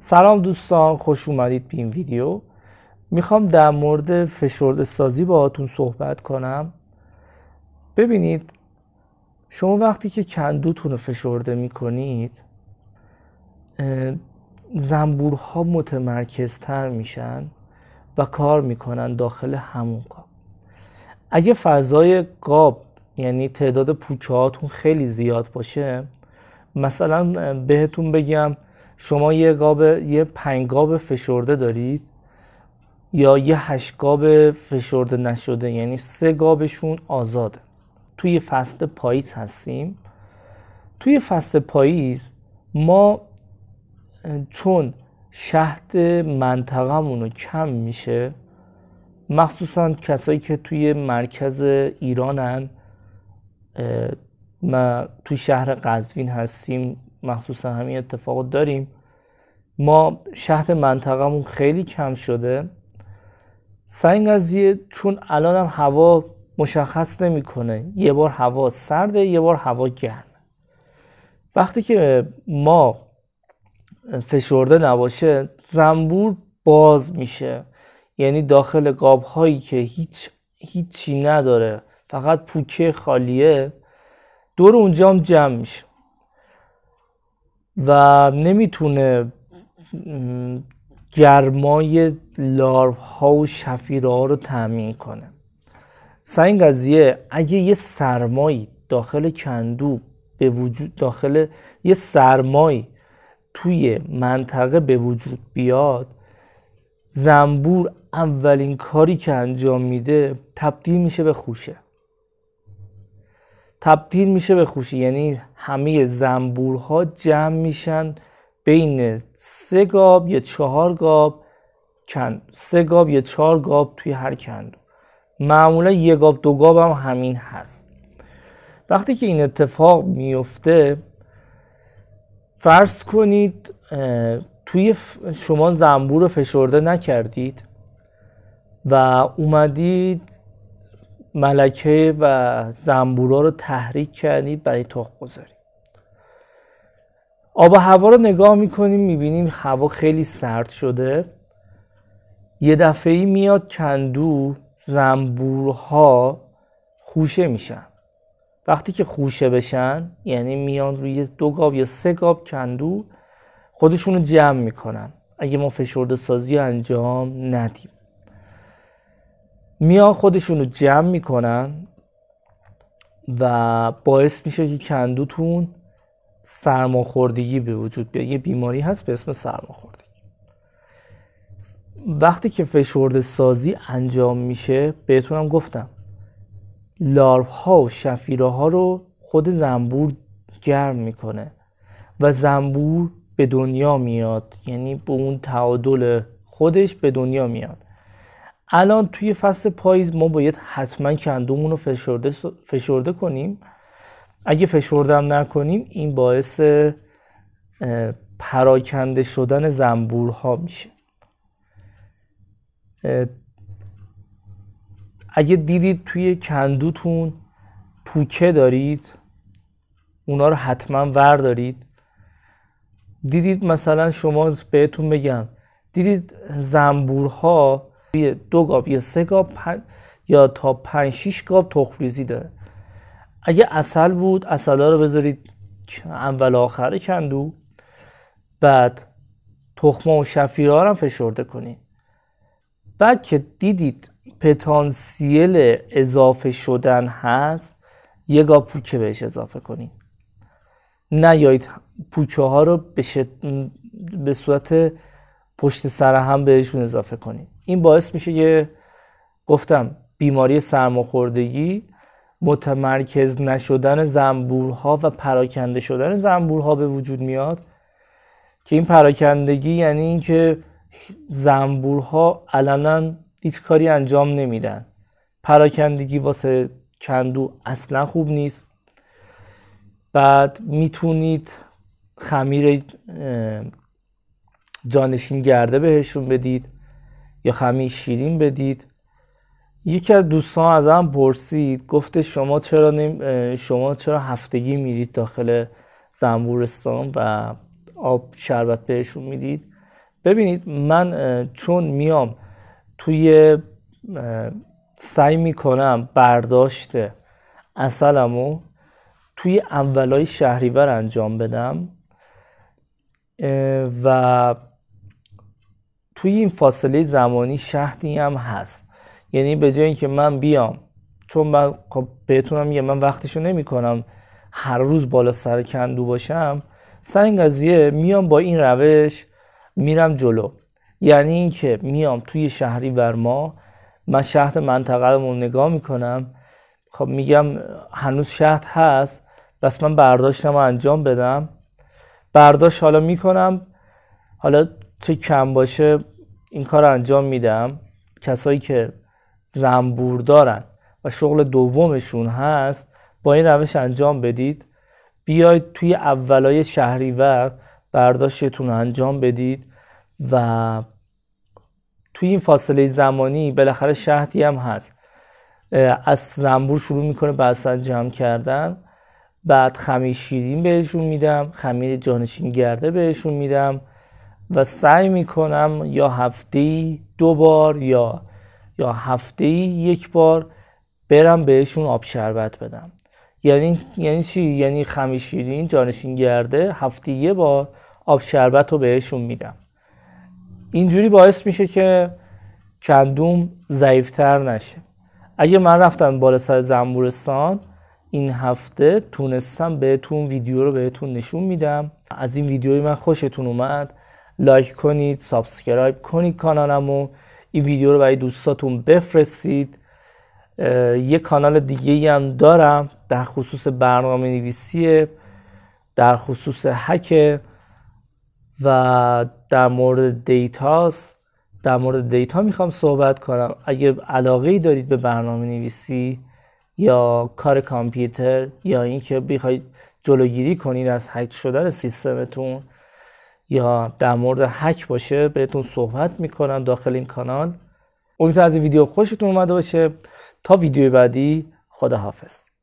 سلام دوستان خوش اومدید به این ویدیو میخوام در مورد فشرده سازی باهاتون صحبت کنم ببینید شما وقتی که کندوتون رو فشرده میکنید زنبورها متمرکزتر میشن و کار میکنن داخل همون قاب اگه فضای قاب یعنی تعداد پوچهاتون خیلی زیاد باشه مثلا بهتون بگم شما یه گاب یه پنج گاب فشرده دارید یا یه هشت گاب فشرده نشده یعنی سه گابشون آزاده توی فصل پاییز هستیم توی فصل پاییز ما چون شهد منطقمون کم میشه مخصوصا کسایی که توی مرکز ایرانن ما توی شهر قزوین هستیم مخصوصا همین اتفاق داریم ما شهد منطقهمون خیلی کم شده سنگ قضیه چون الان هم هوا مشخص نمیکنه یه بار هوا سرده یه بار هوا گرم وقتی که ما فشرده نباشه زنبور باز میشه یعنی داخل قاب هایی که هیچ هیچی نداره فقط پوکه خالیه دور اونجا هم جمع میشه و نمیتونه گرمای لارو ها و شفیره ها رو تأمین کنه سعی قضیه اگه یه سرمایی داخل کندو به وجود داخل یه سرمایی توی منطقه به وجود بیاد زنبور اولین کاری که انجام میده تبدیل میشه به خوشه تبدیل میشه به خوشی یعنی همه زنبورها جمع میشن بین سه گاب یا چهار گاب کند سه گاب یا چهار گاب توی هر کندو معمولا یه گاب دو گاب هم همین هست وقتی که این اتفاق میفته فرض کنید توی شما زنبور رو فشرده نکردید و اومدید ملکه و زنبورا رو تحریک کردید برای تخم گذاری آب و هوا رو نگاه میکنیم میبینیم هوا خیلی سرد شده یه دفعه میاد کندو زنبورها خوشه میشن وقتی که خوشه بشن یعنی میان روی دو گاب یا سه گاب کندو خودشون رو جمع میکنن اگه ما فشرده سازی انجام ندیم میان خودشون رو جمع میکنن و باعث میشه که کندوتون سرماخوردگی به وجود بیاد یه بیماری هست به اسم سرماخوردگی وقتی که فشرده سازی انجام میشه بهتونم گفتم لارف ها و شفیره ها رو خود زنبور گرم میکنه و زنبور به دنیا میاد یعنی به اون تعادل خودش به دنیا میاد الان توی فصل پاییز ما باید حتما کندومون رو فشرده, فشرده کنیم اگه فشردم نکنیم این باعث پراکنده شدن زنبورها میشه اگه دیدید توی کندوتون پوکه دارید اونا رو حتما وردارید دیدید مثلا شما بهتون بگم دیدید زنبورها دو گاب یا سه گاب یا تا پنج شیش گاب تخریزی داره اگه اصل بود اصل رو بذارید اول آخر کندو بعد تخمه و شفیره ها رو فشرده کنید بعد که دیدید پتانسیل اضافه شدن هست یه گاب پوکه بهش اضافه کنید نیایید پوکه ها رو به, به صورت پشت سر هم بهشون اضافه کنید این باعث میشه که گفتم بیماری سرماخوردگی متمرکز نشدن زنبورها و پراکنده شدن زنبورها به وجود میاد که این پراکندگی یعنی اینکه زنبورها علنا هیچ کاری انجام نمیدن پراکندگی واسه کندو اصلا خوب نیست بعد میتونید خمیر جانشین گرده بهشون بدید یا خمی شیرین بدید یکی از دوستان از هم پرسید گفته شما چرا, شما چرا هفتگی میرید داخل زنبورستان و آب شربت بهشون میدید ببینید من چون میام توی سعی میکنم برداشت اصلمو توی اولای شهریور انجام بدم و توی این فاصله زمانی شهدی هم هست یعنی به جای اینکه من بیام چون من خب بهتونم میگم من وقتشو نمیکنم هر روز بالا سر کندو باشم سنگ قضیه میام با این روش میرم جلو یعنی اینکه میام توی شهری ما من شهر منطقه رو نگاه میکنم خب میگم هنوز شهر هست بس من برداشتم انجام بدم برداشت حالا میکنم حالا چه کم باشه این کار انجام میدم کسایی که زنبور دارن و شغل دومشون هست با این روش انجام بدید بیاید توی اولای شهریور برداشتتون انجام بدید و توی این فاصله زمانی بالاخره شهدی هم هست از زنبور شروع میکنه به اصلا جمع کردن بعد خمیر شیرین بهشون میدم خمیر جانشین گرده بهشون میدم و سعی میکنم یا هفته دو بار یا یا هفته یک بار برم بهشون آب شربت بدم یعنی یعنی چی یعنی خمیشیرین جانشین گرده هفته یه بار آب شربت رو بهشون میدم اینجوری باعث میشه که کندوم ضعیفتر نشه اگه من رفتم بالا سر زنبورستان این هفته تونستم بهتون ویدیو رو بهتون نشون میدم از این ویدیوی من خوشتون اومد لایک کنید سابسکرایب کنید کانالمو این ویدیو رو برای دوستاتون بفرستید یه کانال دیگه ای هم دارم در خصوص برنامه نویسیه در خصوص هک و در مورد دیتاس در مورد دیتا میخوام صحبت کنم اگه علاقه ای دارید به برنامه نویسی یا کار کامپیوتر یا اینکه بخواید جلوگیری کنید از هک شدن سیستمتون یا در مورد هک باشه بهتون صحبت میکنم داخل این کانال امیدوارم از این ویدیو خوشتون اومده باشه تا ویدیو بعدی خداحافظ